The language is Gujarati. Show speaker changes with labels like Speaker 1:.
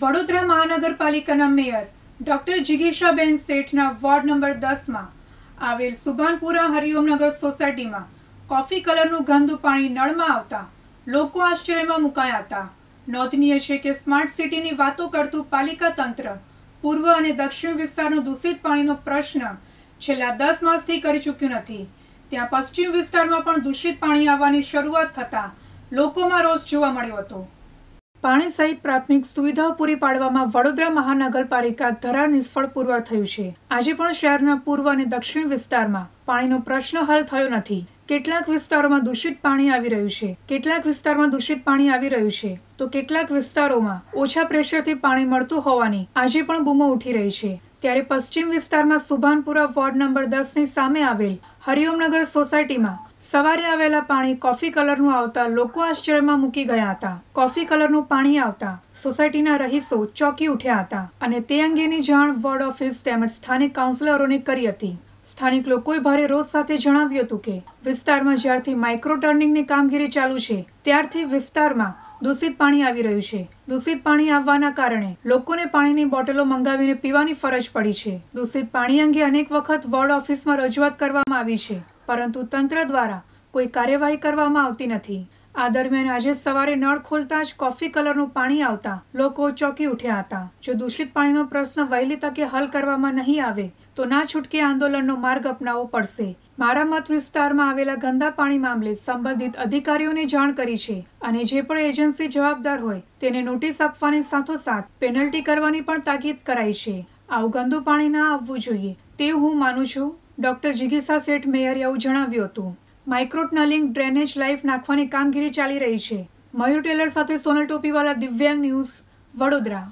Speaker 1: વડોદરા મહાનગરપાલિકાના મેયર ડોક્ટર જિગીશાબેન શેઠના વોર્ડ નંબર દસમાં આવેલ સુભાનપુરા હરિઓમનગર સોસાયટીમાં કોફી કલરનું ગંદુ પાણી નળમાં આવતા લોકો આશ્ચર્યમાં મુકાયા હતા નોંધનીય છે કે સ્માર્ટ સિટીની વાતો કરતું પાલિકા તંત્ર પૂર્વ અને દક્ષિણ વિસ્તારનો દૂષિત પાણીનો પ્રશ્ન છેલ્લા દસ માસથી કરી ચૂક્યું નથી ત્યાં પશ્ચિમ વિસ્તારમાં પણ દૂષિત પાણી આવવાની શરૂઆત થતાં લોકોમાં રોષ જોવા મળ્યો હતો પાણી સહિત પ્રાથમિક સુવિધાઓ પૂરી પાડવામાં વડોદરા મહાનગરપાલિકા ધરા નિષ્ફળ પુરવાર થયું છે આજે પણ શહેરના પૂર્વ અને દક્ષિણ વિસ્તારમાં પાણીનો પ્રશ્ન હલ થયો નથી કેટલાક વિસ્તારોમાં દૂષિત પાણી આવી રહ્યું છે કેટલાક વિસ્તારમાં દૂષિત પાણી આવી રહ્યું છે તો કેટલાક વિસ્તારોમાં ઓછા પ્રેશરથી પાણી મળતું હોવાની આજે પણ બૂમો ઉઠી રહી છે ત્યારે પશ્ચિમ વિસ્તારમાં સુભાનપુરા વોર્ડ નંબર દસની સામે આવેલ હરિઓમનગર સોસાયટીમાં સવારે આવેલા પાણી કોફી કલરનું આવતા લોકો આશ્ચર્યમાં મૂકી ગયા હતા કોફી કલરનું પાણી આવતા સોસાયટીના રહીશો ચોકી ઉઠ્યા હતા અને તે અંગેની જાણ વોર્ડ ઓફિસ તેમજ સ્થાનિક કાઉન્સિલરોને કરી હતી સ્થાનિક લોકોએ ભારે રોજ સાથે જણાવ્યું હતું કે વિસ્તારમાં જ્યારથી માઇક્રો ટર્નિંગની કામગીરી ચાલુ છે ત્યારથી વિસ્તારમાં દૂષિત પાણી આવી રહ્યું છે દૂષિત પાણી આવવાના કારણે લોકોને પાણીની બોટલો મંગાવીને પીવાની ફરજ પડી છે દૂષિત પાણી અંગે અનેક વખત વોર્ડ ઓફિસમાં રજૂઆત કરવામાં આવી છે પરંતુ તંત્ર દ્વારા કોઈ કાર્યવાહી કરવામાં આવતી નથી આ દરમિયાન આજે સવારે નળ ખોલતા જ કોફી કલરનું પાણી આવતા લોકો ચોકી ઉઠ્યા હતા જો દૂષિત પાણીનો પ્રશ્ન વહેલી તકે હલ કરવામાં નહીં આવે તો ના છૂટકે આંદોલનનો માર્ગ અપનાવવો પડશે મારા મત વિસ્તારમાં આવેલા ગંદા પાણી મામલે સંબંધિત અધિકારીઓને જાણ કરી છે અને જે પણ એજન્સી જવાબદાર હોય તેને નોટિસ આપવાની સાથોસાથ પેનલ્ટી કરવાની પણ તાકીદ કરાઈ છે આવું ગંદુ પાણી ના આવવું જોઈએ તે હું માનું છું ડોક્ટર જિગીસા શેઠ મેયર એવું જણાવ્યું હતું માઇક્રો ટનલિંગ ડ્રેનેજ લાઇફ નાખવાની કામગીરી ચાલી રહી છે મયુર ટેલર સાથે સોનલ ટોપીવાલા દિવ્યાંગ ન્યૂઝ વડોદરા